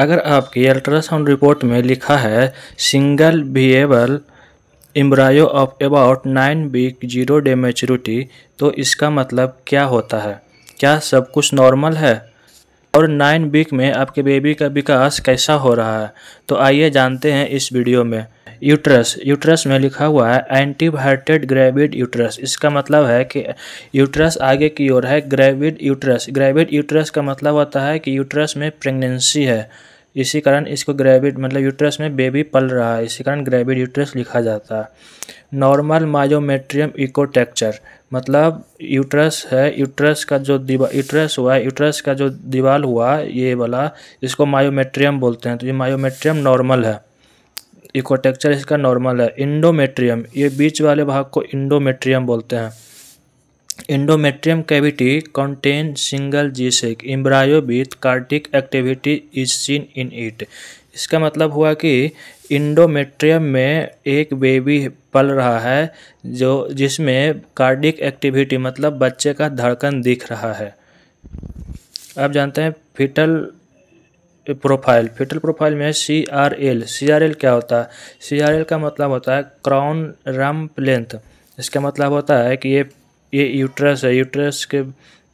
अगर आपकी ultrasound report में लिखा है single viable embryo of about nine week zero day maturity तो इसका मतलब क्या होता है क्या सब कुछ नॉर्मल है और नाइन वीक में आपके बेबी का विकास कैसा हो रहा है तो आइए जानते हैं इस वीडियो में यूट्रस यूट्रस में लिखा हुआ है एंटीवर्टेड ग्रेविड यूट्रस इसका मतलब है कि यूट्रस आगे की ओर है ग्रेविड यूट्रस ग्रेविड यूट्रस का मतलब होता है कि यूट्रस में प्रेगनेंसी है इसी कारण इसको ग्रेविड मतलब यूट्रस में बेबी पल रहा है इसी कारण ग्रेविड यूट्रस लिखा जाता है नॉर्मल मायोमेट्रियम इकोटेक्चर मतलब यूट्रस है यूट्रस का जो दीवा यूट्रस हुआ है यूट्रस का जो दीवार हुआ ये वाला इसको मायोमेट्रियम बोलते हैं तो ये मायोमेट्रियम नॉर्मल है इकोटेक्चर इसका नॉर्मल है इंडोमेट्रियम ये बीच वाले भाग को इंडोमेट्रियम बोलते हैं endometrium cavity contain single G sac embryo with cardiac activity is seen in it इसका मतलब हुआ कि इंडोमेट्रियम में एक बेबी पल रहा है जो जिसमें कार्डिक एक्टिविटी मतलब बच्चे का धड़कन दिख रहा है आप जानते हैं फिटल प्रोफाइल फेटल प्रोफाइल में C R L C R L क्या होता है सी आर एल का मतलब होता है क्राउन रंप लेंथ इसका मतलब होता है कि ये ये यूट्रस है यूट्रस के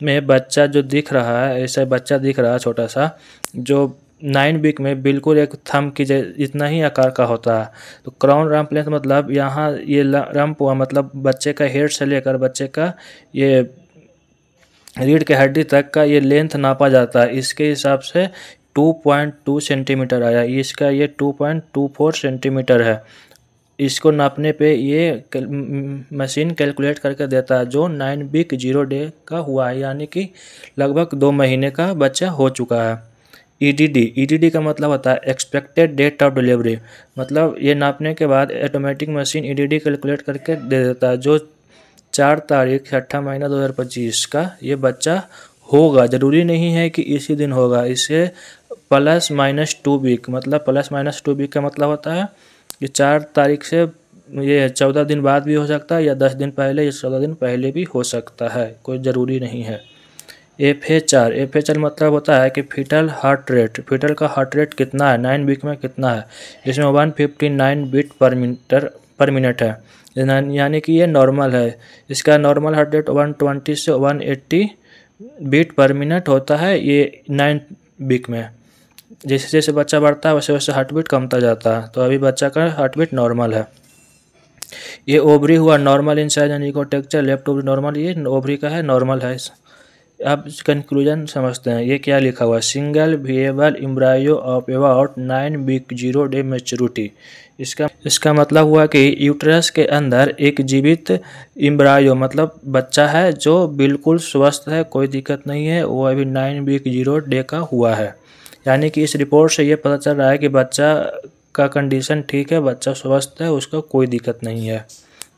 में बच्चा जो दिख रहा है ऐसा बच्चा दिख रहा है छोटा सा जो नाइन वीक में बिल्कुल एक थम की इतना ही आकार का होता है तो क्राउन रम्प लेंथ मतलब यहाँ ये रम्प हुआ मतलब बच्चे का हेड से लेकर बच्चे का ये रीढ़ के हड्डी तक का ये लेंथ नापा जाता है इसके हिसाब से 2.2 सेंटीमीटर आया इसका ये 2.24 सेंटीमीटर है इसको नापने पे ये कल, मशीन कैलकुलेट करके देता है जो नाइन वीक जीरो डे का हुआ है यानी कि लगभग दो महीने का बच्चा हो चुका है ईडीडी e ईडीडी e का मतलब होता है एक्सपेक्टेड डेट ऑफ डिलीवरी मतलब ये नापने के बाद ऑटोमेटिक मशीन ईडीडी कैलकुलेट करके दे देता है जो चार तारीख छठा महीना पच्चीस का ये बच्चा होगा ज़रूरी नहीं है कि इसी दिन होगा इससे प्लस माइनस टू वीक मतलब प्लस माइनस टू वीक का मतलब होता है कि चार तारीख से ये चौदह दिन बाद भी हो सकता है या दस दिन पहले या चौदह दिन पहले भी हो सकता है कोई ज़रूरी नहीं है एफ ए चार एफ ए चार मतलब होता है कि फीटल हार्ट रेट फीटल का हार्ट रेट कितना है नाइन वीक में कितना है इसमें वन फिफ्टी नाइन बीट पर मिनटर पर मिनट है यानी कि ये नॉर्मल है इसका normal heart rate one twenty से one eighty beat per minute होता है ये नाइन बीक में जैसे जैसे बच्चा बढ़ता है वैसे वैसे हार्ट बीट कमता जाता है तो अभी बच्चा का हार्ट बीट नॉर्मल है ये ओवरी हुआ normal in size and texture left ovary normal ये ओवरी का है नॉर्मल है अब कंक्लूजन समझते हैं ये क्या लिखा हुआ single viable embryo of about nine week zero day maturity इसका इसका मतलब हुआ कि यूट्रस के अंदर एक जीवित इम्ब्रायो मतलब बच्चा है जो बिल्कुल स्वस्थ है कोई दिक्कत नहीं है वो अभी नाइन वीक जीरो डे का हुआ है यानी कि इस रिपोर्ट से ये पता चल रहा है कि बच्चा का कंडीशन ठीक है बच्चा स्वस्थ है उसका कोई दिक्कत नहीं है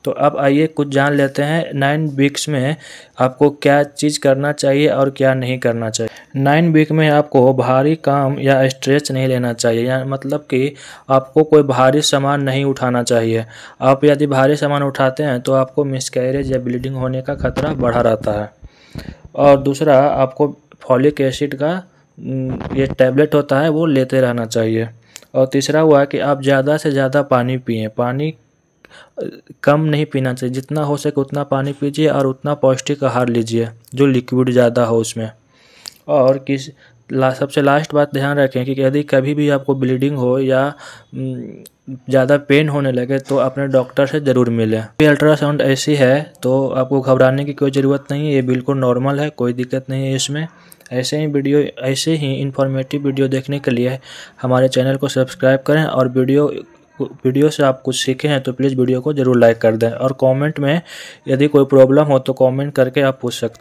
तो अब आइए कुछ जान लेते हैं नाइन वीक्स में आपको क्या चीज़ करना चाहिए और क्या नहीं करना चाहिए नाइन वीक में आपको भारी काम या स्ट्रेच नहीं लेना चाहिए या मतलब कि आपको कोई भारी सामान नहीं उठाना चाहिए आप यदि भारी सामान उठाते हैं तो आपको मिसकैरेज या ब्लीडिंग होने का खतरा बढ़ा रहता है और दूसरा आपको फॉलिक एसिड का ये टैबलेट होता है वो लेते रहना चाहिए और तीसरा हुआ कि आप ज़्यादा से ज़्यादा पानी पिए पानी कम नहीं पीना चाहिए जितना हो सके उतना पानी पीजिए और उतना पौष्टिक आहार लीजिए जो लिक्विड ज़्यादा हो उसमें और किस ला सबसे लास्ट बात ध्यान रखें कि यदि कभी भी आपको ब्लीडिंग हो या हम्म, ज़्यादा पेन होने लगे तो अपने डॉक्टर से ज़रूर मिलें ये अल्ट्रासाउंड ऐसी है तो आपको घबराने की कोई ज़रूरत नहीं है ये बिल्कुल नॉर्मल है कोई दिक्कत नहीं है इसमें ऐसे ही वीडियो ऐसे ही इन्फॉर्मेटिव वीडियो देखने के लिए हमारे चैनल को सब्सक्राइब करें और वीडियो वीडियो से आप कुछ सीखे हैं तो प्लीज़ वीडियो को ज़रूर लाइक कर दें और कमेंट में यदि कोई प्रॉब्लम हो तो कमेंट करके आप पूछ सकते